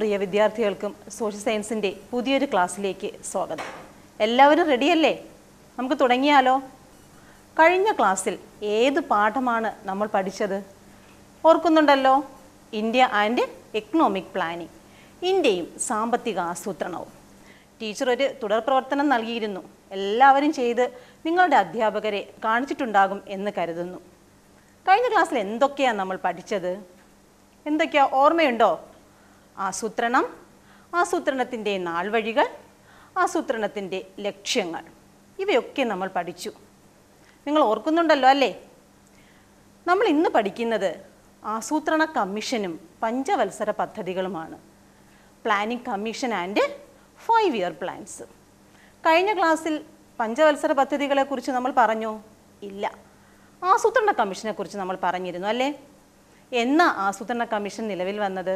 പ്രിയ വിദ്യാർത്ഥികൾക്കും സോഷ്യൽ സയൻസിൻ്റെ പുതിയൊരു ക്ലാസ്സിലേക്ക് സ്വാഗതം എല്ലാവരും റെഡിയല്ലേ നമുക്ക് തുടങ്ങിയാലോ കഴിഞ്ഞ ക്ലാസ്സിൽ ഏത് പാഠമാണ് നമ്മൾ പഠിച്ചത് ഓർക്കുന്നുണ്ടല്ലോ ഇന്ത്യ ആൻഡ് എക്കണോമിക് പ്ലാനിംഗ് ഇന്ത്യയും സാമ്പത്തിക ആസൂത്രണവും ടീച്ചർ ഒരു തുടർ പ്രവർത്തനം നൽകിയിരുന്നു എല്ലാവരും ചെയ്ത് നിങ്ങളുടെ അധ്യാപകരെ കാണിച്ചിട്ടുണ്ടാകും എന്ന് കരുതുന്നു കഴിഞ്ഞ ക്ലാസ്സിൽ എന്തൊക്കെയാണ് നമ്മൾ പഠിച്ചത് എന്തൊക്കെയാ ഓർമ്മയുണ്ടോ ആസൂത്രണം ആസൂത്രണത്തിൻ്റെ നാൾവഴികൾ ആസൂത്രണത്തിൻ്റെ ലക്ഷ്യങ്ങൾ ഇവയൊക്കെ നമ്മൾ പഠിച്ചു നിങ്ങൾ ഓർക്കുന്നുണ്ടല്ലോ അല്ലേ നമ്മൾ ഇന്ന് പഠിക്കുന്നത് ആസൂത്രണ കമ്മീഷനും പഞ്ചവത്സര പദ്ധതികളുമാണ് planning commission and five year plans കഴിഞ്ഞ ക്ലാസ്സിൽ പഞ്ചവത്സര പദ്ധതികളെക്കുറിച്ച് നമ്മൾ പറഞ്ഞു ഇല്ല ആസൂത്രണ കമ്മീഷനെക്കുറിച്ച് നമ്മൾ പറഞ്ഞിരുന്നു അല്ലേ എന്ന ആസൂത്രണ കമ്മീഷൻ നിലവിൽ വന്നത്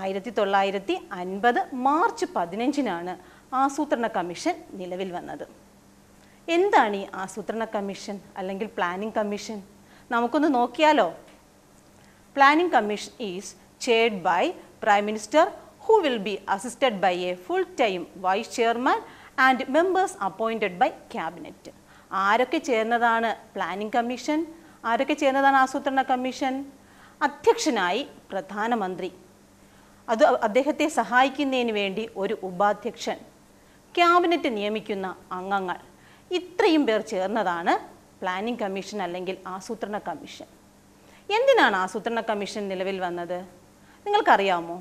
ആയിരത്തി തൊള്ളായിരത്തി അൻപത് മാർച്ച് പതിനഞ്ചിനാണ് ആസൂത്രണ കമ്മീഷൻ നിലവിൽ വന്നത് എന്താണ് ഈ ആസൂത്രണ കമ്മീഷൻ അല്ലെങ്കിൽ പ്ലാനിംഗ് കമ്മീഷൻ നമുക്കൊന്ന് നോക്കിയാലോ planning commission is chaired by prime minister who will be assisted by a full time vice chairman and members appointed by cabinet ആരൊക്കെ ചേർന്നതാണ് പ്ലാനിംഗ് കമ്മീഷൻ ആരൊക്കെ ചേർന്നതാണ് ആസൂത്രണ കമ്മീഷൻ അധ്യക്ഷനായി പ്രധാനമന്ത്രി അത് അദ്ദേഹത്തെ സഹായിക്കുന്നതിന് വേണ്ടി ഒരു ഉപാധ്യക്ഷൻ ക്യാബിനറ്റ് നിയമിക്കുന്ന അംഗങ്ങൾ ഇത്രയും പേർ ചേർന്നതാണ് പ്ലാനിംഗ് കമ്മീഷൻ അല്ലെങ്കിൽ ആസൂത്രണ കമ്മീഷൻ എന്തിനാണ് ആസൂത്രണ കമ്മീഷൻ നിലവിൽ വന്നത് നിങ്ങൾക്കറിയാമോ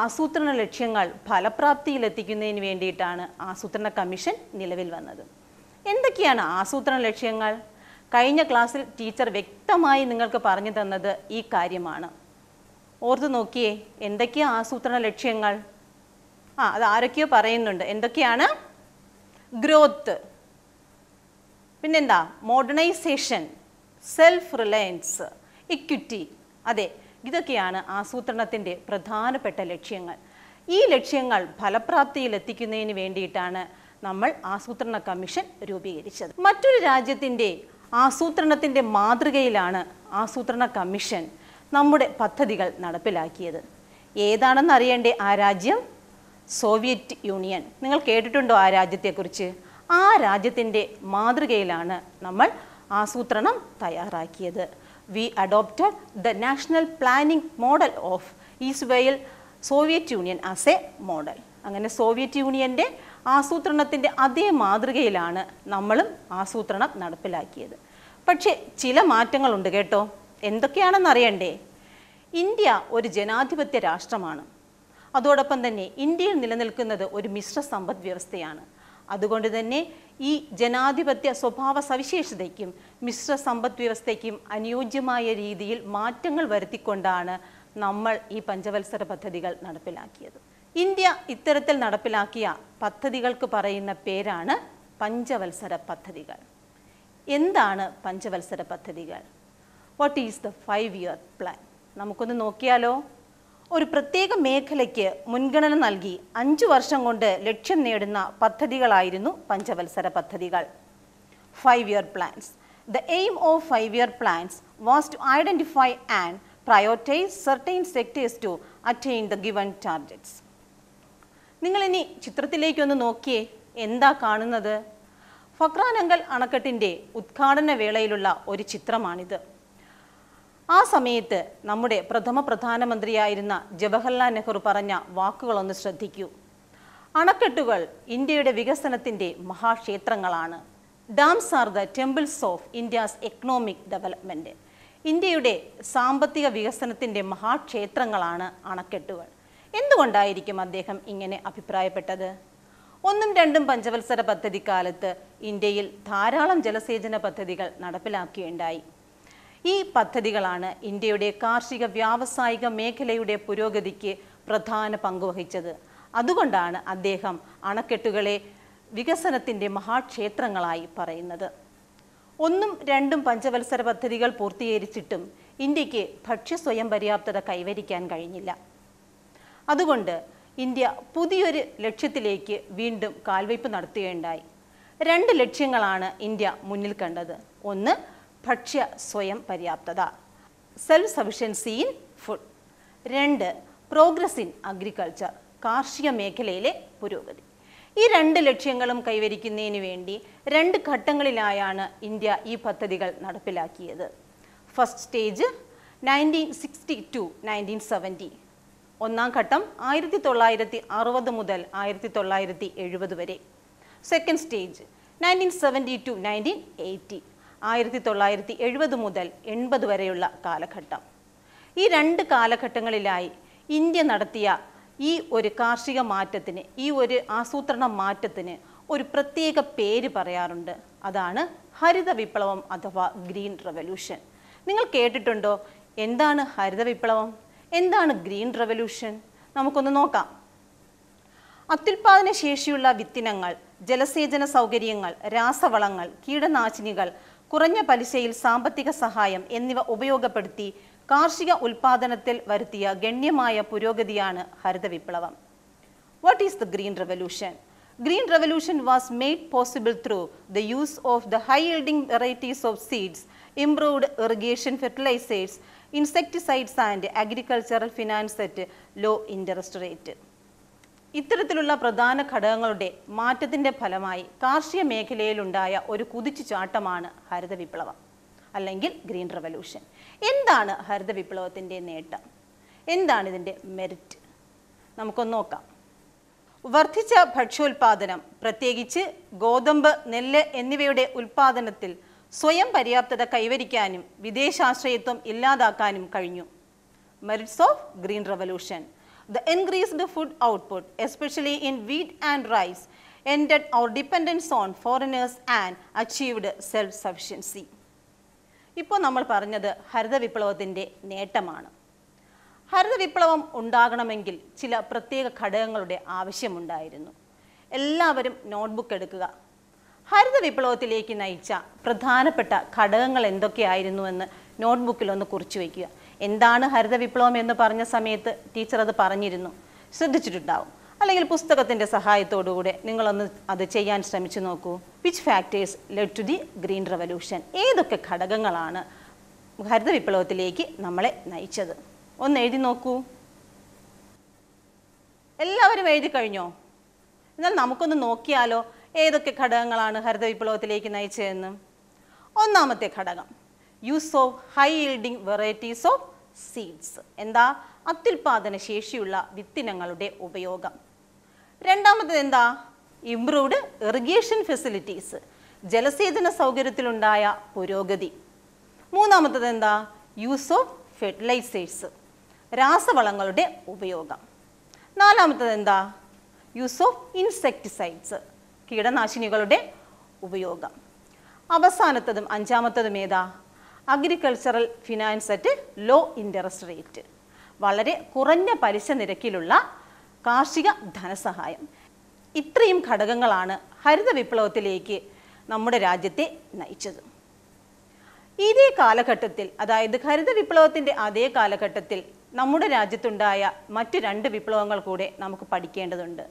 ആസൂത്രണ ലക്ഷ്യങ്ങൾ ഫലപ്രാപ്തിയിലെത്തിക്കുന്നതിന് വേണ്ടിയിട്ടാണ് ആസൂത്രണ കമ്മീഷൻ നിലവിൽ വന്നത് എന്തൊക്കെയാണ് ആസൂത്രണ ലക്ഷ്യങ്ങൾ കഴിഞ്ഞ ക്ലാസ്സിൽ ടീച്ചർ വ്യക്തമായി നിങ്ങൾക്ക് പറഞ്ഞു തന്നത് ഈ കാര്യമാണ് ഓർത്തു നോക്കിയേ എന്തൊക്കെയാ ആസൂത്രണ ലക്ഷ്യങ്ങൾ ആ അത് ആരൊക്കെയോ പറയുന്നുണ്ട് എന്തൊക്കെയാണ് ഗ്രോത്ത് പിന്നെന്താ മോഡേണൈസേഷൻ സെൽഫ് റിലയൻസ് ഇക്വിറ്റി അതെ ഇതൊക്കെയാണ് ആസൂത്രണത്തിൻ്റെ പ്രധാനപ്പെട്ട ലക്ഷ്യങ്ങൾ ഈ ലക്ഷ്യങ്ങൾ ഫലപ്രാപ്തിയിൽ എത്തിക്കുന്നതിന് വേണ്ടിയിട്ടാണ് നമ്മൾ ആസൂത്രണ കമ്മീഷൻ രൂപീകരിച്ചത് മറ്റൊരു രാജ്യത്തിൻ്റെ ആസൂത്രണത്തിൻ്റെ മാതൃകയിലാണ് ആസൂത്രണ കമ്മീഷൻ നമ്മുടെ പദ്ധതികൾ നടപ്പിലാക്കിയത് ഏതാണെന്ന് അറിയേണ്ടേ ആ രാജ്യം സോവിയറ്റ് യൂണിയൻ നിങ്ങൾ കേട്ടിട്ടുണ്ടോ ആ രാജ്യത്തെക്കുറിച്ച് ആ രാജ്യത്തിൻ്റെ മാതൃകയിലാണ് നമ്മൾ ആസൂത്രണം തയ്യാറാക്കിയത് we adopted the national planning model of ഈസ്വയിൽ Soviet Union as a model അങ്ങനെ സോവിയറ്റ് യൂണിയൻ്റെ ആസൂത്രണത്തിൻ്റെ അതേ മാതൃകയിലാണ് നമ്മളും ആസൂത്രണം നടപ്പിലാക്കിയത് പക്ഷേ ചില മാറ്റങ്ങളുണ്ട് കേട്ടോ എന്തൊക്കെയാണെന്ന് അറിയണ്ടേ ഇന്ത്യ ഒരു ജനാധിപത്യ രാഷ്ട്രമാണ് അതോടൊപ്പം തന്നെ ഇന്ത്യയിൽ നിലനിൽക്കുന്നത് ഒരു മിശ്ര സമ്പദ് വ്യവസ്ഥയാണ് അതുകൊണ്ട് തന്നെ ഈ ജനാധിപത്യ സ്വഭാവ സവിശേഷതയ്ക്കും മിശ്ര സമ്പദ് വ്യവസ്ഥയ്ക്കും അനുയോജ്യമായ രീതിയിൽ മാറ്റങ്ങൾ വരുത്തിക്കൊണ്ടാണ് നമ്മൾ ഈ പഞ്ചവത്സര പദ്ധതികൾ നടപ്പിലാക്കിയത് ഇന്ത്യ ഇത്തരത്തിൽ നടപ്പിലാക്കിയ പദ്ധതികൾക്ക് പറയുന്ന പേരാണ് പഞ്ചവത്സര പദ്ധതികൾ എന്താണ് പഞ്ചവത്സര പദ്ധതികൾ what is the five year plan നമുക്കൊന്ന് നോക്കിയാലോ ഒരു പ്രത്യേക മേഖലയ്ക്ക് മുൻഗണന നൽകി അഞ്ചു വർഷം കൊണ്ട് ലക്ഷ്യം നേടുന്ന പദ്ധതികളായിരുന്നു പഞ്ചവത്സര പദ്ധതികൾ five year plans the aim of five year plans was to identify and prioritise certain sectors to attain the given targets നിങ്ങളിനി ചിത്രത്തിലേക്കൊന്ന് നോക്കിയേ എന്താ കാണുന്നത് ഫക്രാനങ്കൽ അണക്കെട്ടിൻ്റെ ഉദ്ഘാടന വേളയിലുള്ള ഒരു ചിത്രമാണിത് ആ സമയത്ത് നമ്മുടെ പ്രഥമ പ്രധാനമന്ത്രിയായിരുന്ന ജവഹർലാൽ നെഹ്റു പറഞ്ഞ വാക്കുകളൊന്ന് ശ്രദ്ധിക്കൂ അണക്കെട്ടുകൾ ഇന്ത്യയുടെ വികസനത്തിൻ്റെ മഹാക്ഷേത്രങ്ങളാണ് dams are the temples of India's economic development ഇന്ത്യയുടെ സാമ്പത്തിക വികസനത്തിൻ്റെ മഹാക്ഷേത്രങ്ങളാണ് അണക്കെട്ടുകൾ എന്തുകൊണ്ടായിരിക്കും അദ്ദേഹം ഇങ്ങനെ അഭിപ്രായപ്പെട്ടത് ഒന്നും രണ്ടും പഞ്ചവത്സര പദ്ധതിക്കാലത്ത് ഇന്ത്യയിൽ ധാരാളം ജലസേചന പദ്ധതികൾ നടപ്പിലാക്കുകയുണ്ടായി ഈ പദ്ധതികളാണ് ഇന്ത്യയുടെ കാർഷിക വ്യാവസായിക മേഖലയുടെ പുരോഗതിക്ക് പ്രധാന പങ്കുവഹിച്ചത് അതുകൊണ്ടാണ് അദ്ദേഹം അണക്കെട്ടുകളെ വികസനത്തിൻ്റെ മഹാക്ഷേത്രങ്ങളായി പറയുന്നത് ഒന്നും രണ്ടും പഞ്ചവത്സര പദ്ധതികൾ പൂർത്തീകരിച്ചിട്ടും ഇന്ത്യക്ക് ഭക്ഷ്യ സ്വയം പര്യാപ്തത കൈവരിക്കാൻ കഴിഞ്ഞില്ല അതുകൊണ്ട് ഇന്ത്യ പുതിയൊരു ലക്ഷ്യത്തിലേക്ക് വീണ്ടും കാൽവയ്പ് നടത്തുകയുണ്ടായി രണ്ട് ലക്ഷ്യങ്ങളാണ് ഇന്ത്യ മുന്നിൽ കണ്ടത് ഒന്ന് ഭക്ഷ്യ സ്വയം പര്യാപ്തത സെൽഫ് സഫിഷ്യൻസി ഇൻ ഫുഡ് രണ്ട് പ്രോഗ്രസ് ഇൻ അഗ്രികൾച്ചർ കാർഷിക മേഖലയിലെ പുരോഗതി ഈ രണ്ട് ലക്ഷ്യങ്ങളും കൈവരിക്കുന്നതിന് വേണ്ടി രണ്ട് ഘട്ടങ്ങളിലായാണ് ഇന്ത്യ ഈ പദ്ധതികൾ നടപ്പിലാക്കിയത് first stage nineteen sixty to nineteen seventy ഒന്നാം ഘട്ടം ആയിരത്തി തൊള്ളായിരത്തി അറുപത് മുതൽ ആയിരത്തി തൊള്ളായിരത്തി എഴുപത് വരെ second stage nineteen seventy to nineteen eighty ആയിരത്തി തൊള്ളായിരത്തി എഴുപത് മുതൽ എൺപത് വരെയുള്ള കാലഘട്ടം ഈ രണ്ട് കാലഘട്ടങ്ങളിലായി ഇന്ത്യ നടത്തിയ ഈ ഒരു കാർഷിക മാറ്റത്തിന് ഈ ഒരു ആസൂത്രണ മാറ്റത്തിന് ഒരു പ്രത്യേക പേര് പറയാറുണ്ട് അതാണ് ഹരിത വിപ്ലവം അഥവാ ഗ്രീൻ റെവല്യൂഷൻ നിങ്ങൾ കേട്ടിട്ടുണ്ടോ എന്താണ് ഹരിത വിപ്ലവം എന്താണ് ഗ്രീൻ റെവല്യൂഷൻ നമുക്കൊന്ന് നോക്കാം അത്യുൽപാദന ശേഷിയുള്ള വിത്തിനങ്ങൾ ജലസേചന സൗകര്യങ്ങൾ രാസവളങ്ങൾ കീടനാശിനികൾ കുറഞ്ഞ പലിശയിൽ സാമ്പത്തിക സഹായം എന്നിവ ഉപയോഗപ്പെടുത്തി കാർഷിക ഉൽപാദനത്തിൽ വരുത്തിയ ഗണ്യമായ പുരോഗതിയാണ് ഹരിത വിപ്ലവം what is the green revolution green revolution was made possible through the use of the high yielding varieties of seeds improved irrigation fertilisers insecticides and agricultural finance at low interest rate ഇത്തരത്തിലുള്ള പ്രധാന ഘടകങ്ങളുടെ മാറ്റത്തിന്റെ ഫലമായി കാർഷിക മേഖലയിലുണ്ടായ ഒരു കുതിച്ചുചാട്ടമാണ് ഹരിത വിപ്ലവം അല്ലെങ്കിൽ green revolution എന്താണ് ഹരിത വിപ്ലവത്തിൻ്റെ നേട്ടം എന്താണ് ഇതിൻ്റെ മെറിറ്റ് നമുക്കൊന്ന് നോക്കാം വർദ്ധിച്ച ഭക്ഷ്യോൽപാദനം പ്രത്യേകിച്ച് ഗോതമ്പ് നെല്ല് എന്നിവയുടെ ഉൽപാദനത്തിൽ സ്വയം പര്യാപ്തത കൈവരിക്കാനും വിദേശാശ്രയത്വം ഇല്ലാതാക്കാനും കഴിഞ്ഞു merits of green revolution the increased food output, especially in wheat and rice, ended our dependence on foreigners and achieved self-sufficiency. ഇപ്പോൾ നമ്മൾ പറഞ്ഞത് ഹരിത വിപ്ലവത്തിൻ്റെ നേട്ടമാണ് ഹരിത വിപ്ലവം ഉണ്ടാകണമെങ്കിൽ ചില പ്രത്യേക ഘടകങ്ങളുടെ ആവശ്യമുണ്ടായിരുന്നു എല്ലാവരും നോട്ട്ബുക്ക് എടുക്കുക ഹരിത വിപ്ലവത്തിലേക്ക് നയിച്ച പ്രധാനപ്പെട്ട ഘടകങ്ങൾ എന്തൊക്കെയായിരുന്നുവെന്ന് നോട്ട്ബുക്കിൽ ഒന്ന് കുറിച്ചു വയ്ക്കുക എന്താണ് ഹരിത വിപ്ലവം എന്ന് പറഞ്ഞ സമയത്ത് ടീച്ചർ അത് പറഞ്ഞിരുന്നു ശ്രദ്ധിച്ചിട്ടുണ്ടാവും അല്ലെങ്കിൽ പുസ്തകത്തിൻ്റെ സഹായത്തോടുകൂടെ നിങ്ങളൊന്ന് അത് ചെയ്യാൻ ശ്രമിച്ചു നോക്കൂ which factors led to the green revolution ഏതൊക്കെ ഘടകങ്ങളാണ് ഹരിത വിപ്ലവത്തിലേക്ക് നമ്മളെ നയിച്ചത് ഒന്ന് എഴുതി നോക്കൂ എല്ലാവരും എഴുതി കഴിഞ്ഞോ എന്നാൽ നമുക്കൊന്ന് നോക്കിയാലോ ഏതൊക്കെ ഘടകങ്ങളാണ് ഹരിത വിപ്ലവത്തിലേക്ക് നയിച്ചതെന്ന് ഒന്നാമത്തെ ഘടകം use of high yielding varieties of seeds എന്താ അത്യുൽപാദന ശേഷിയുള്ള വിത്തിനങ്ങളുടെ ഉപയോഗം രണ്ടാമത്തത് എന്താ ഇംപ്രൂവ്ഡ് ഇറിഗേഷൻ ഫെസിലിറ്റീസ് ജലസേചന സൗകര്യത്തിലുണ്ടായ പുരോഗതി മൂന്നാമത്തത് എന്താ യൂസ് ഓഫ് ഫെർട്ടിലൈസേഴ്സ് രാസവളങ്ങളുടെ ഉപയോഗം നാലാമത്തത് എന്താ യൂസ് ഓഫ് ഇൻസെക്ടിസൈഡ്സ് കീടനാശിനികളുടെ ഉപയോഗം അവസാനത്തതും അഞ്ചാമത്തതും ഏതാ agricultural finance at low interest rate വളരെ കുറഞ്ഞ പലിശ നിരക്കിലുള്ള കാർഷിക ധനസഹായം ഇത്രയും ഘടകങ്ങളാണ് ഹരിത വിപ്ലവത്തിലേക്ക് നമ്മുടെ രാജ്യത്തെ നയിച്ചത് ഇതേ കാലഘട്ടത്തിൽ അതായത് ഹരിത വിപ്ലവത്തിൻ്റെ അതേ കാലഘട്ടത്തിൽ നമ്മുടെ രാജ്യത്തുണ്ടായ മറ്റു രണ്ട് വിപ്ലവങ്ങൾ കൂടെ നമുക്ക് പഠിക്കേണ്ടതുണ്ട്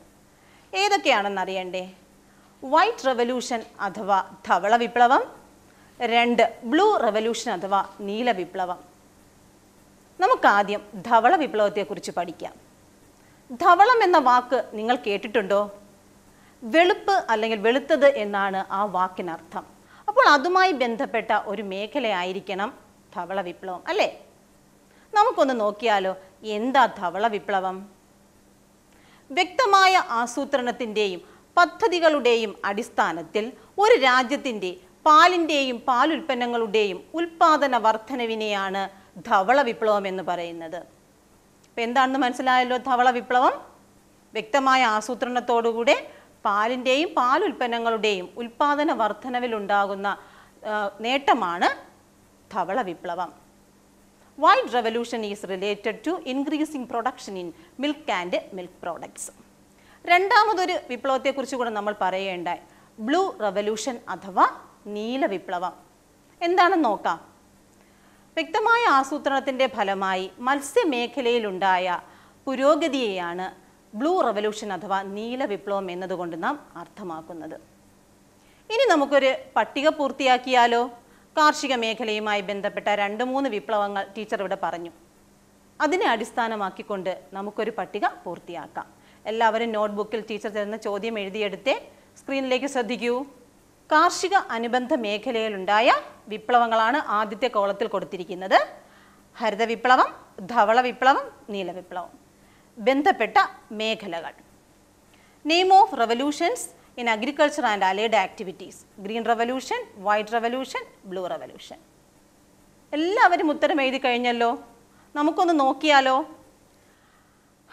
ഏതൊക്കെയാണെന്ന് അറിയണ്ടേ വൈറ്റ് റെവല്യൂഷൻ അഥവാ ധവള വിപ്ലവം രണ്ട് ബ്ലൂ റെവല്യൂഷൻ അഥവാ നീല വിപ്ലവം നമുക്കാദ്യം ധവള വിപ്ലവത്തെക്കുറിച്ച് പഠിക്കാം ധവളം എന്ന വാക്ക് നിങ്ങൾ കേട്ടിട്ടുണ്ടോ വെളുപ്പ് അല്ലെങ്കിൽ വെളുത്തത് എന്നാണ് ആ വാക്കിനർത്ഥം അപ്പോൾ അതുമായി ബന്ധപ്പെട്ട ഒരു മേഖലയായിരിക്കണം ധവള വിപ്ലവം അല്ലേ നമുക്കൊന്ന് നോക്കിയാലോ എന്താ ധവള വിപ്ലവം വ്യക്തമായ ആസൂത്രണത്തിൻ്റെയും പദ്ധതികളുടെയും അടിസ്ഥാനത്തിൽ ഒരു രാജ്യത്തിൻ്റെ പാലിൻ്റെയും പാലുൽപ്പന്നങ്ങളുടെയും ഉൽപാദന വർധനവിനെയാണ് ധവള വിപ്ലവം എന്ന് പറയുന്നത് അപ്പം എന്താണെന്ന് മനസ്സിലായല്ലോ ധവള വിപ്ലവം വ്യക്തമായ ആസൂത്രണത്തോടുകൂടെ പാലിൻ്റെയും പാലുൽപ്പന്നങ്ങളുടെയും ഉൽപാദന വർധനവിലുണ്ടാകുന്ന നേട്ടമാണ് ധവള വിപ്ലവം white revolution is related to increasing production in milk and milk products രണ്ടാമതൊരു വിപ്ലവത്തെക്കുറിച്ച് കൂടെ നമ്മൾ പറയേണ്ട ബ്ലൂ റെവല്യൂഷൻ അഥവാ നീല വിപ്ലവം എന്താണെന്ന് നോക്കാം വ്യക്തമായ ആസൂത്രണത്തിൻ്റെ ഫലമായി മത്സ്യമേഖലയിലുണ്ടായ പുരോഗതിയെയാണ് ബ്ലൂ റവല്യൂഷൻ അഥവാ നീല വിപ്ലവം എന്നതുകൊണ്ട് നാം അർത്ഥമാക്കുന്നത് ഇനി നമുക്കൊരു പട്ടിക പൂർത്തിയാക്കിയാലോ കാർഷിക മേഖലയുമായി ബന്ധപ്പെട്ട രണ്ട് മൂന്ന് വിപ്ലവങ്ങൾ ടീച്ചർ ഇവിടെ പറഞ്ഞു അതിനെ അടിസ്ഥാനമാക്കിക്കൊണ്ട് നമുക്കൊരു പട്ടിക പൂർത്തിയാക്കാം എല്ലാവരും നോട്ട്ബുക്കിൽ ടീച്ചർ തരുന്ന ചോദ്യം എഴുതിയെടുത്തേ സ്ക്രീനിലേക്ക് ശ്രദ്ധിക്കൂ കാർഷിക അനുബന്ധ മേഖലയിലുണ്ടായ വിപ്ലവങ്ങളാണ് ആദ്യത്തെ കോളത്തിൽ കൊടുത്തിരിക്കുന്നത് ഹരിത വിപ്ലവം ധവള വിപ്ലവം നീല വിപ്ലവം ബന്ധപ്പെട്ട മേഖലകൾ name of revolutions in agriculture and allied activities green revolution white revolution blue revolution എല്ലാവരും ഉത്തരം എഴുതി കഴിഞ്ഞല്ലോ നമുക്കൊന്ന് നോക്കിയാലോ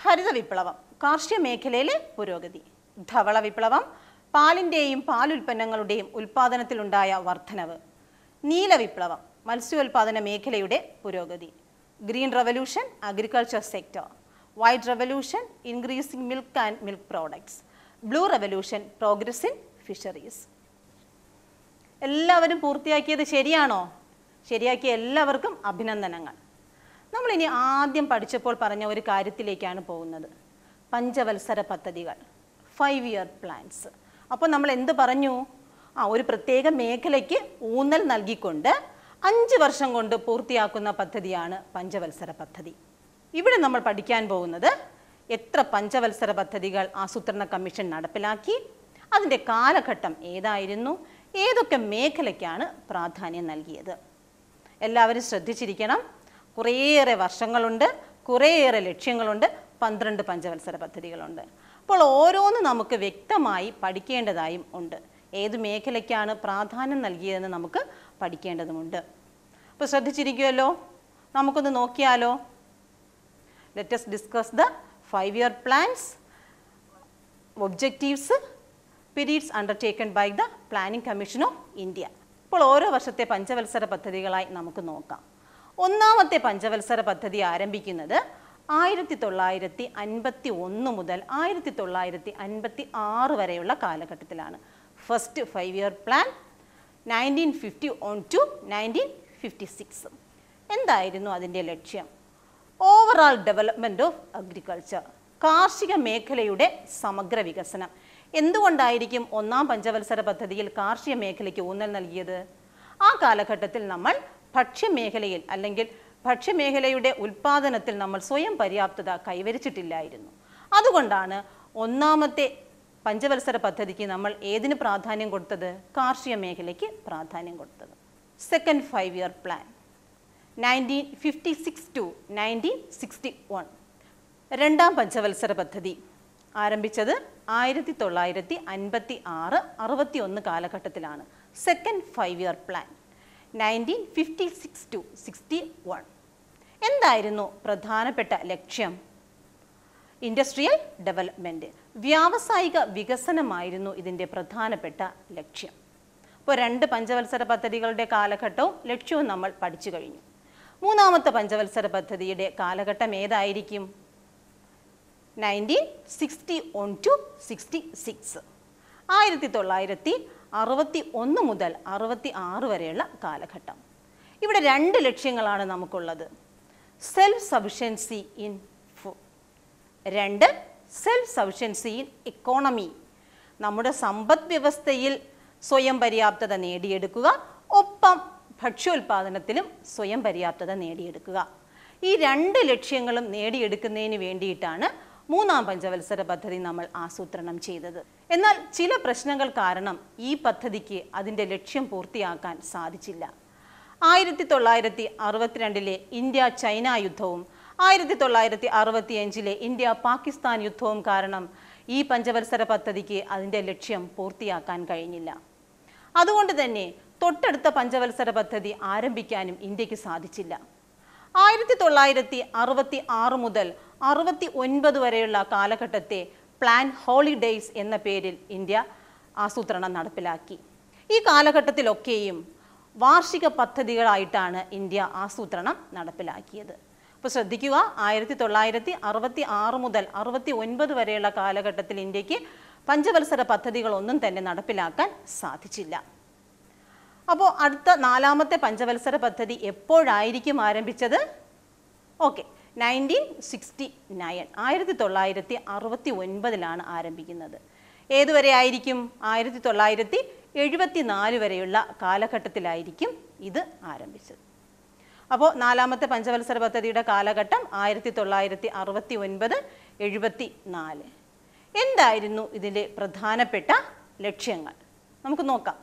ഹരിത വിപ്ലവം കാർഷിക മേഖലയിലെ പുരോഗതി ധവള വിപ്ലവം പാലിൻ്റെയും പാലുൽപ്പന്നങ്ങളുടെയും ഉൽപ്പാദനത്തിലുണ്ടായ വർധനവ് നീലവിപ്ലവം മത്സ്യോൽപാദന മേഖലയുടെ പുരോഗതി green revolution agriculture sector white revolution increasing milk and milk products blue revolution progress in fisheries എല്ലാവരും പൂർത്തിയാക്കിയത് ശരിയാണോ ശരിയാക്കിയ എല്ലാവർക്കും അഭിനന്ദനങ്ങൾ നമ്മളിനി ആദ്യം പഠിച്ചപ്പോൾ പറഞ്ഞ ഒരു കാര്യത്തിലേക്കാണ് പോകുന്നത് പഞ്ചവത്സര പദ്ധതികൾ ഫൈവ് ഇയർ പ്ലാൻസ് അപ്പോൾ നമ്മൾ എന്ത് പറഞ്ഞു ആ ഒരു പ്രത്യേക മേഖലയ്ക്ക് ഊന്നൽ നൽകിക്കൊണ്ട് അഞ്ച് വർഷം കൊണ്ട് പൂർത്തിയാക്കുന്ന പദ്ധതിയാണ് പഞ്ചവത്സര പദ്ധതി ഇവിടെ നമ്മൾ പഠിക്കാൻ പോകുന്നത് എത്ര പഞ്ചവത്സര പദ്ധതികൾ ആസൂത്രണ കമ്മീഷൻ നടപ്പിലാക്കി അതിൻ്റെ കാലഘട്ടം ഏതായിരുന്നു ഏതൊക്കെ മേഖലയ്ക്കാണ് പ്രാധാന്യം നൽകിയത് എല്ലാവരും ശ്രദ്ധിച്ചിരിക്കണം കുറേയേറെ വർഷങ്ങളുണ്ട് കുറേയേറെ ലക്ഷ്യങ്ങളുണ്ട് പന്ത്രണ്ട് പഞ്ചവത്സര പദ്ധതികളുണ്ട് അപ്പോൾ ഓരോന്ന് നമുക്ക് വ്യക്തമായി പഠിക്കേണ്ടതായും ഉണ്ട് ഏത് മേഖലയ്ക്കാണ് പ്രാധാന്യം നൽകിയതെന്ന് നമുക്ക് പഠിക്കേണ്ടതുമുണ്ട് അപ്പോൾ ശ്രദ്ധിച്ചിരിക്കുമല്ലോ നമുക്കൊന്ന് നോക്കിയാലോ let's discuss the five year plans objectives periods undertaken by the planning commission of India ഇപ്പോൾ ഓരോ വർഷത്തെ പഞ്ചവത്സര പദ്ധതികളായി നമുക്ക് നോക്കാം ഒന്നാമത്തെ പഞ്ചവത്സര പദ്ധതി ആരംഭിക്കുന്നത് ആയിരത്തി തൊള്ളായിരത്തി അൻപത്തി ഒന്ന് മുതൽ ആയിരത്തി തൊള്ളായിരത്തി അൻപത്തി ആറ് വരെയുള്ള കാലഘട്ടത്തിലാണ് first five year plan nineteen fifty one to nineteen fifty six എന്തായിരുന്നു അതിൻ്റെ ലക്ഷ്യം ഓവറാൾ ഡെവലപ്മെൻറ്റ് ഓഫ് അഗ്രികൾച്ചർ കാർഷിക മേഖലയുടെ സമഗ്ര വികസനം എന്തുകൊണ്ടായിരിക്കും ഒന്നാം പഞ്ചവത്സര പദ്ധതിയിൽ കാർഷിക മേഖലയ്ക്ക് ഊന്നൽ നൽകിയത് ആ കാലഘട്ടത്തിൽ നമ്മൾ ഭക്ഷ്യമേഖലയിൽ അല്ലെങ്കിൽ ഭക്ഷ്യമേഖലയുടെ ഉൽപ്പാദനത്തിൽ നമ്മൾ സ്വയം പര്യാപ്തത കൈവരിച്ചിട്ടില്ലായിരുന്നു അതുകൊണ്ടാണ് ഒന്നാമത്തെ പഞ്ചവത്സര പദ്ധതിക്ക് നമ്മൾ ഏതിന് പ്രാധാന്യം കൊടുത്തത് കാർഷിക മേഖലയ്ക്ക് പ്രാധാന്യം കൊടുത്തത് second five year plan nineteen fifty six to nineteen sixty one രണ്ടാം പഞ്ചവത്സര പദ്ധതി ആരംഭിച്ചത് ആയിരത്തി തൊള്ളായിരത്തി അൻപത്തി ആറ് അറുപത്തി ഒന്ന് കാലഘട്ടത്തിലാണ് second five year plan nineteen fifty six to sixty one എന്തായിരുന്നു പ്രധാനപ്പെട്ട ലക്ഷ്യം ഇൻഡസ്ട്രിയൽ ഡെവലപ്മെൻറ്റ് വ്യാവസായിക വികസനമായിരുന്നു ഇതിൻ്റെ പ്രധാനപ്പെട്ട ലക്ഷ്യം ഇപ്പോൾ രണ്ട് പഞ്ചവത്സര പദ്ധതികളുടെ കാലഘട്ടവും ലക്ഷ്യവും നമ്മൾ പഠിച്ചു കഴിഞ്ഞു മൂന്നാമത്തെ പഞ്ചവത്സര പദ്ധതിയുടെ കാലഘട്ടം ഏതായിരിക്കും nineteen sixty one to sixty six ആയിരത്തി തൊള്ളായിരത്തി അറുപത്തി ഒന്ന് മുതൽ അറുപത്തി ആറ് വരെയുള്ള കാലഘട്ടം ഇവിടെ രണ്ട് ലക്ഷ്യങ്ങളാണ് നമുക്കുള്ളത് സെൽഫ് സഫിഷ്യൻസി ഇൻ രണ്ട് സെൽഫ് സഫിഷ്യൻസി ഇൻ എക്കോണമി നമ്മുടെ സമ്പദ് വ്യവസ്ഥയിൽ സ്വയം പര്യാപ്തത നേടിയെടുക്കുക ഒപ്പം ഭക്ഷ്യോൽപാദനത്തിലും സ്വയം പര്യാപ്തത നേടിയെടുക്കുക ഈ രണ്ട് ലക്ഷ്യങ്ങളും നേടിയെടുക്കുന്നതിന് വേണ്ടിയിട്ടാണ് മൂന്നാം പഞ്ചവത്സര പദ്ധതി നമ്മൾ ആസൂത്രണം ചെയ്തത് എന്നാൽ ചില പ്രശ്നങ്ങൾ കാരണം ഈ പദ്ധതിക്ക് അതിൻ്റെ ലക്ഷ്യം പൂർത്തിയാക്കാൻ സാധിച്ചില്ല ആയിരത്തി തൊള്ളായിരത്തി അറുപത്തിരണ്ടിലെ ഇന്ത്യ ചൈന യുദ്ധവും ആയിരത്തി തൊള്ളായിരത്തി അറുപത്തിയഞ്ചിലെ ഇന്ത്യ പാകിസ്ഥാൻ യുദ്ധവും കാരണം ഈ പഞ്ചവത്സര പദ്ധതിക്ക് അതിൻ്റെ ലക്ഷ്യം പൂർത്തിയാക്കാൻ കഴിഞ്ഞില്ല അതുകൊണ്ട് തന്നെ തൊട്ടടുത്ത പഞ്ചവത്സര പദ്ധതി ആരംഭിക്കാനും ഇന്ത്യക്ക് സാധിച്ചില്ല ആയിരത്തി തൊള്ളായിരത്തി അറുപത്തി ആറ് മുതൽ അറുപത്തി ഒൻപത് വരെയുള്ള കാലഘട്ടത്തെ പ്ലാൻ ഹോളിഡേയ്സ് എന്ന പേരിൽ ഇന്ത്യ ആസൂത്രണം നടപ്പിലാക്കി ഈ കാലഘട്ടത്തിലൊക്കെയും വാർഷിക പദ്ധതികളായിട്ടാണ് ഇന്ത്യ ആസൂത്രണം നടപ്പിലാക്കിയത് അപ്പോൾ ശ്രദ്ധിക്കുക ആയിരത്തി തൊള്ളായിരത്തി അറുപത്തി ആറ് മുതൽ അറുപത്തി ഒൻപത് വരെയുള്ള കാലഘട്ടത്തിൽ ഇന്ത്യക്ക് പഞ്ചവത്സര പദ്ധതികളൊന്നും തന്നെ നടപ്പിലാക്കാൻ സാധിച്ചില്ല അപ്പോൾ അടുത്ത നാലാമത്തെ പഞ്ചവത്സര പദ്ധതി എപ്പോഴായിരിക്കും ആരംഭിച്ചത് ഓക്കെ നയൻറ്റീൻ സിക്സ്റ്റി നയൻ ആയിരത്തി തൊള്ളായിരത്തി അറുപത്തി ഒൻപതിലാണ് ആരംഭിക്കുന്നത് ഏതുവരെ ആയിരിക്കും ആയിരത്തി തൊള്ളായിരത്തി എഴുപത്തിനാല് വരെയുള്ള കാലഘട്ടത്തിലായിരിക്കും ഇത് ആരംഭിച്ചത് അപ്പോൾ നാലാമത്തെ പഞ്ചവത്സര പദ്ധതിയുടെ കാലഘട്ടം ആയിരത്തി തൊള്ളായിരത്തി അറുപത്തി ഒൻപത് എഴുപത്തി നാല് എന്തായിരുന്നു ഇതിൻ്റെ പ്രധാനപ്പെട്ട ലക്ഷ്യങ്ങൾ നമുക്ക് നോക്കാം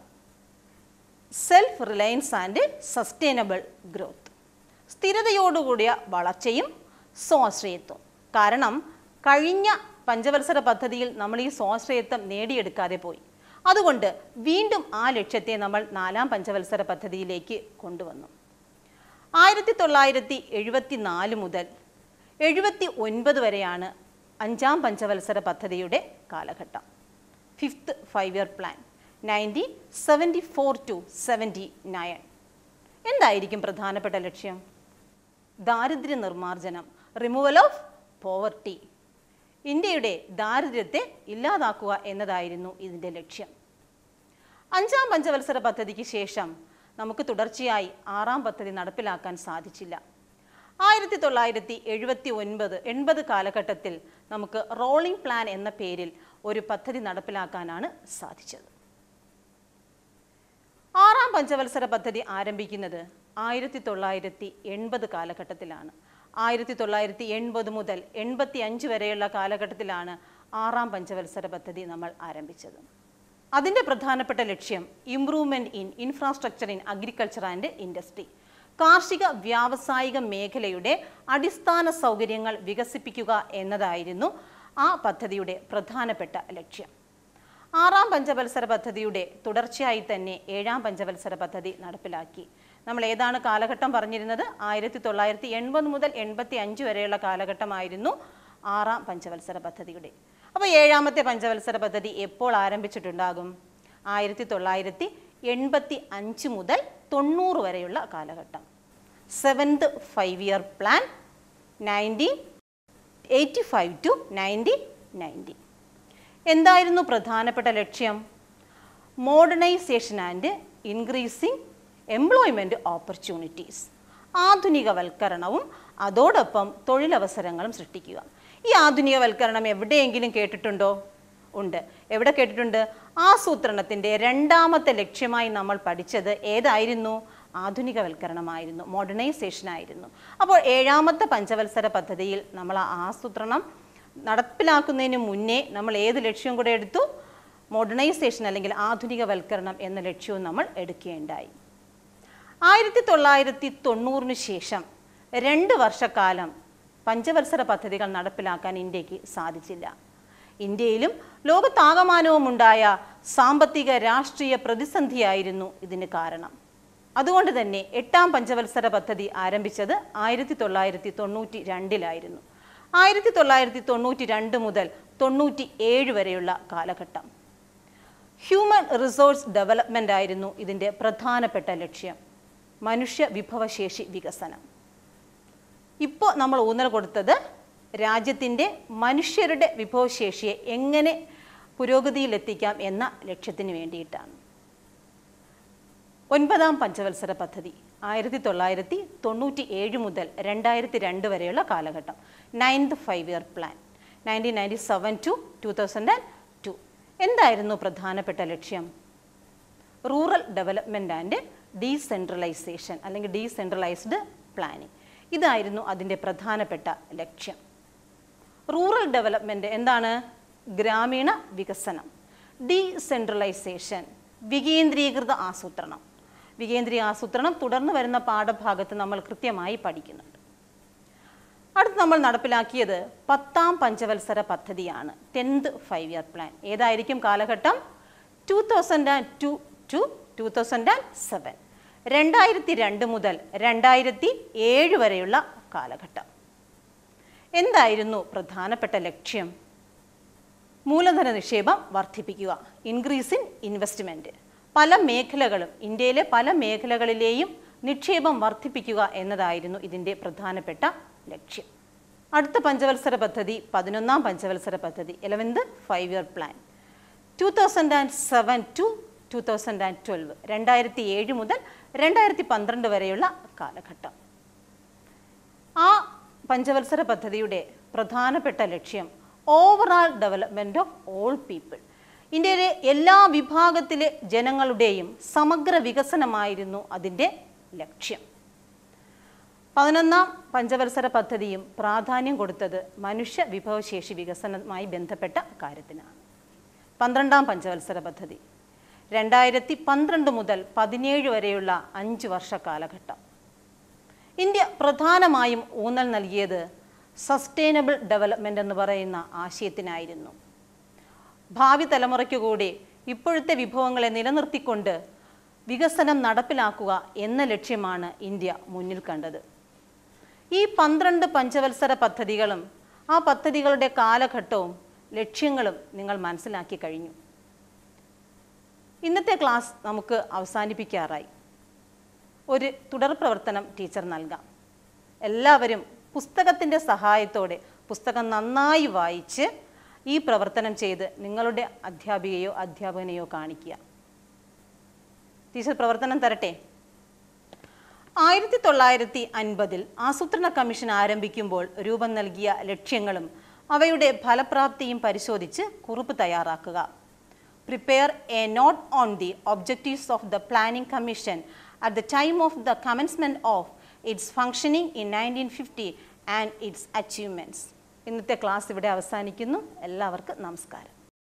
self reliance and sustainable growth സ്ഥിരതയോടുകൂടിയ വളർച്ചയും സ്വാശ്രയത്വം കാരണം കഴിഞ്ഞ പഞ്ചവത്സര പദ്ധതിയിൽ നമ്മൾ ഈ സ്വാശ്രയത്വം നേടിയെടുക്കാതെ പോയി അതുകൊണ്ട് വീണ്ടും ആ ലക്ഷ്യത്തെ നമ്മൾ നാലാം പഞ്ചവത്സര പദ്ധതിയിലേക്ക് കൊണ്ടുവന്നു ആയിരത്തി തൊള്ളായിരത്തി എഴുപത്തി നാല് മുതൽ എഴുപത്തി ഒൻപത് വരെയാണ് അഞ്ചാം പഞ്ചവത്സര പദ്ധതിയുടെ കാലഘട്ടം fifth five year plan nineteen seventy four to seventy nine എന്തായിരിക്കും പ്രധാനപ്പെട്ട ലക്ഷ്യം ദാരിദ്ര്യ നിർമ്മാർജ്ജനം റിമൂവൽ ഓഫ് പോവർട്ടി ഇന്ത്യയുടെ ദാരിദ്ര്യത്തെ ഇല്ലാതാക്കുക എന്നതായിരുന്നു ഇതിൻ്റെ ലക്ഷ്യം അഞ്ചാം പഞ്ചവത്സര പദ്ധതിക്ക് ശേഷം നമുക്ക് തുടർച്ചയായി ആറാം പദ്ധതി നടപ്പിലാക്കാൻ സാധിച്ചില്ല ആയിരത്തി തൊള്ളായിരത്തി എഴുപത്തി ഒൻപത് എൺപത് കാലഘട്ടത്തിൽ നമുക്ക് റോളിംഗ് പ്ലാൻ എന്ന പേരിൽ ഒരു പദ്ധതി നടപ്പിലാക്കാനാണ് സാധിച്ചത് ആറാം പഞ്ചവത്സര പദ്ധതി ആരംഭിക്കുന്നത് ആയിരത്തി തൊള്ളായിരത്തി എൺപത് കാലഘട്ടത്തിലാണ് ആയിരത്തി തൊള്ളായിരത്തി എൺപത് മുതൽ എൺപത്തി അഞ്ച് വരെയുള്ള കാലഘട്ടത്തിലാണ് ആറാം പഞ്ചവത്സര പദ്ധതി നമ്മൾ ആരംഭിച്ചത് അതിൻ്റെ പ്രധാനപ്പെട്ട ലക്ഷ്യം improvement in infrastructure in agriculture and industry കാർഷിക വ്യാവസായിക മേഖലയുടെ അടിസ്ഥാന സൗകര്യങ്ങൾ വികസിപ്പിക്കുക എന്നതായിരുന്നു ആ പദ്ധതിയുടെ പ്രധാനപ്പെട്ട ലക്ഷ്യം ആറാം പഞ്ചവത്സര പദ്ധതിയുടെ തുടർച്ചയായി തന്നെ ഏഴാം പഞ്ചവത്സര പദ്ധതി നടപ്പിലാക്കി നമ്മൾ ഏതാണ് കാലഘട്ടം പറഞ്ഞിരുന്നത് ആയിരത്തി തൊള്ളായിരത്തി എൺപത് മുതൽ എൺപത്തി അഞ്ച് വരെയുള്ള കാലഘട്ടമായിരുന്നു ആറാം പഞ്ചവത്സര പദ്ധതിയുടെ അപ്പോൾ ഏഴാമത്തെ പഞ്ചവത്സര പദ്ധതി എപ്പോൾ ആരംഭിച്ചിട്ടുണ്ടാകും ആയിരത്തി തൊള്ളായിരത്തി എൺപത്തി അഞ്ച് മുതൽ തൊണ്ണൂറ് വരെയുള്ള കാലഘട്ടം seventh five year plan ninety eighty five to ninety ninety എന്തായിരുന്നു പ്രധാനപ്പെട്ട ലക്ഷ്യം modernisation and increasing employment opportunities ആധുനികവൽക്കരണവും അതോടൊപ്പം തൊഴിലവസരങ്ങളും സൃഷ്ടിക്കുക ഈ ആധുനികവൽക്കരണം എവിടെയെങ്കിലും കേട്ടിട്ടുണ്ടോ ഉണ്ട് എവിടെ കേട്ടിട്ടുണ്ട് ആസൂത്രണത്തിൻ്റെ രണ്ടാമത്തെ ലക്ഷ്യമായി നമ്മൾ പഠിച്ചത് ഏതായിരുന്നു ആധുനികവൽക്കരണമായിരുന്നു മോഡേണൈസേഷൻ ആയിരുന്നു അപ്പോൾ ഏഴാമത്തെ പഞ്ചവത്സര പദ്ധതിയിൽ നമ്മൾ ആസൂത്രണം നടപ്പിലാക്കുന്നതിന് മുന്നേ നമ്മൾ ഏത് ലക്ഷ്യവും കൂടെ എടുത്തു മോഡേണൈസേഷൻ അല്ലെങ്കിൽ ആധുനികവൽക്കരണം എന്ന ലക്ഷ്യവും നമ്മൾ എടുക്കുകയുണ്ടായി ആയിരത്തി തൊള്ളായിരത്തി തൊണ്ണൂറിന് ശേഷം രണ്ട് വർഷക്കാലം പഞ്ചവത്സര പദ്ധതികൾ നടപ്പിലാക്കാൻ ഇന്ത്യക്ക് സാധിച്ചില്ല ഇന്ത്യയിലും ലോകത്താകമാനവും ഉണ്ടായ സാമ്പത്തിക രാഷ്ട്രീയ പ്രതിസന്ധിയായിരുന്നു ഇതിന് കാരണം അതുകൊണ്ട് തന്നെ എട്ടാം പഞ്ചവത്സര പദ്ധതി ആരംഭിച്ചത് ആയിരത്തി തൊള്ളായിരത്തി തൊണ്ണൂറ്റി രണ്ടിലായിരുന്നു ആയിരത്തി തൊള്ളായിരത്തി തൊണ്ണൂറ്റി രണ്ട് മുതൽ തൊണ്ണൂറ്റി ഏഴ് വരെയുള്ള കാലഘട്ടം ഹ്യൂമൻ റിസോഴ്സ് ഡെവലപ്മെൻ്റ് ആയിരുന്നു ഇതിൻ്റെ പ്രധാനപ്പെട്ട ലക്ഷ്യം മനുഷ്യ വിഭവശേഷി വികസനം ഇപ്പോൾ നമ്മൾ ഊന്നൽ കൊടുത്തത് രാജ്യത്തിൻ്റെ മനുഷ്യരുടെ വിഭവശേഷിയെ എങ്ങനെ പുരോഗതിയിലെത്തിക്കാം എന്ന ലക്ഷ്യത്തിന് വേണ്ടിയിട്ടാണ് ഒൻപതാം പഞ്ചവത്സര പദ്ധതി ആയിരത്തി തൊള്ളായിരത്തി തൊണ്ണൂറ്റി ഏഴ് മുതൽ രണ്ടായിരത്തി രണ്ട് വരെയുള്ള കാലഘട്ടം ninth five year plan nineteen ninety seven to two thousand and two എന്തായിരുന്നു പ്രധാനപ്പെട്ട ലക്ഷ്യം റൂറൽ ഡെവലപ്മെൻ്റ് ആൻഡ് ഡീസെൻട്രലൈസേഷൻ അല്ലെങ്കിൽ ഡീസെൻട്രലൈസ്ഡ് പ്ലാനിംഗ് ഇതായിരുന്നു അതിൻ്റെ പ്രധാനപ്പെട്ട ലക്ഷ്യം റൂറൽ ഡെവലപ്മെൻറ്റ് എന്താണ് ഗ്രാമീണ വികസനം ഡീസെൻട്രലൈസേഷൻ വികേന്ദ്രീകൃത ആസൂത്രണം വികേന്ദ്രീയ ആസൂത്രണം തുടർന്ന് വരുന്ന പാഠഭാഗത്ത് നമ്മൾ കൃത്യമായി പഠിക്കുന്നുണ്ട് അടുത്ത് നമ്മൾ നടപ്പിലാക്കിയത് പത്താം പഞ്ചവത്സര പദ്ധതിയാണ് ടെൻത്ത് ഫൈവ് ഇയർ പ്ലാൻ ഏതായിരിക്കും കാലഘട്ടം two thousand and two to two thousand and seven രണ്ടായിരത്തി രണ്ട് മുതൽ രണ്ടായിരത്തി ഏഴ് വരെയുള്ള കാലഘട്ടം എന്തായിരുന്നു പ്രധാനപ്പെട്ട ലക്ഷ്യം മൂലധന നിക്ഷേപം വർദ്ധിപ്പിക്കുക ഇൻക്രീസ് ഇൻ ഇൻവെസ്റ്റ്മെൻറ്റ് പല മേഖലകളും ഇന്ത്യയിലെ പല മേഖലകളിലെയും നിക്ഷേപം വർദ്ധിപ്പിക്കുക എന്നതായിരുന്നു ഇതിൻ്റെ പ്രധാനപ്പെട്ട ലക്ഷ്യം അടുത്ത പഞ്ചവത്സര പദ്ധതി പതിനൊന്നാം പഞ്ചവത്സര പദ്ധതി eleventh five year plan two thousand and seven to two thousand and twelve രണ്ടായിരത്തി ഏഴ് മുതൽ രണ്ടായിരത്തി പന്ത്രണ്ട് വരെയുള്ള കാലഘട്ടം ആ പഞ്ചവത്സര പദ്ധതിയുടെ പ്രധാനപ്പെട്ട ലക്ഷ്യം overall development of all people ഇന്ത്യയിലെ എല്ലാ വിഭാഗത്തിലെ ജനങ്ങളുടെയും സമഗ്ര വികസനമായിരുന്നു അതിൻ്റെ ലക്ഷ്യം പതിനൊന്നാം പഞ്ചവത്സര പദ്ധതിയും പ്രാധാന്യം കൊടുത്തത് മനുഷ്യ വിഭവശേഷി വികസനവുമായി ബന്ധപ്പെട്ട കാര്യത്തിനാണ് പന്ത്രണ്ടാം പഞ്ചവത്സര പദ്ധതി രണ്ടായിരത്തി പന്ത്രണ്ട് മുതൽ പതിനേഴ് വരെയുള്ള അഞ്ച് വർഷ കാലഘട്ടം ഇന്ത്യ പ്രധാനമായും ഊന്നൽ നൽകിയത് സസ്റ്റൈനബിൾ ഡെവലപ്മെൻ്റ് എന്ന് പറയുന്ന ആശയത്തിനായിരുന്നു ഭാവി തലമുറയ്ക്ക് കൂടി ഇപ്പോഴത്തെ വിഭവങ്ങളെ നിലനിർത്തിക്കൊണ്ട് വികസനം നടപ്പിലാക്കുക എന്ന ലക്ഷ്യമാണ് ഇന്ത്യ മുന്നിൽ കണ്ടത് ഈ പന്ത്രണ്ട് പഞ്ചവത്സര പദ്ധതികളും ആ പദ്ധതികളുടെ കാലഘട്ടവും ലക്ഷ്യങ്ങളും നിങ്ങൾ മനസ്സിലാക്കി കഴിഞ്ഞു ഇന്നത്തെ ക്ലാസ് നമുക്ക് അവസാനിപ്പിക്കാറായി ഒരു തുടർ പ്രവർത്തനം ടീച്ചർ നൽകാം എല്ലാവരും പുസ്തകത്തിൻ്റെ സഹായത്തോടെ പുസ്തകം നന്നായി വായിച്ച് ഈ പ്രവർത്തനം ചെയ്ത് നിങ്ങളുടെ അധ്യാപികയോ അധ്യാപകനെയോ കാണിക്കുക ടീച്ചർ പ്രവർത്തനം തരട്ടെ ആയിരത്തി തൊള്ളായിരത്തി അൻപതിൽ ആസൂത്രണ കമ്മീഷൻ ആരംഭിക്കുമ്പോൾ രൂപം നൽകിയ ലക്ഷ്യങ്ങളും അവയുടെ ഫലപ്രാപ്തിയും പരിശോധിച്ച് കുറിപ്പ് തയ്യാറാക്കുക prepare a note on the objectives of the Planning Commission at the time of the commencement of its functioning in 1950 and its achievements. In the class ഇന്നത്തെ ക്ലാസ് ഇവിടെ അവസാനിക്കുന്നു എല്ലാവർക്കും നമസ്കാരം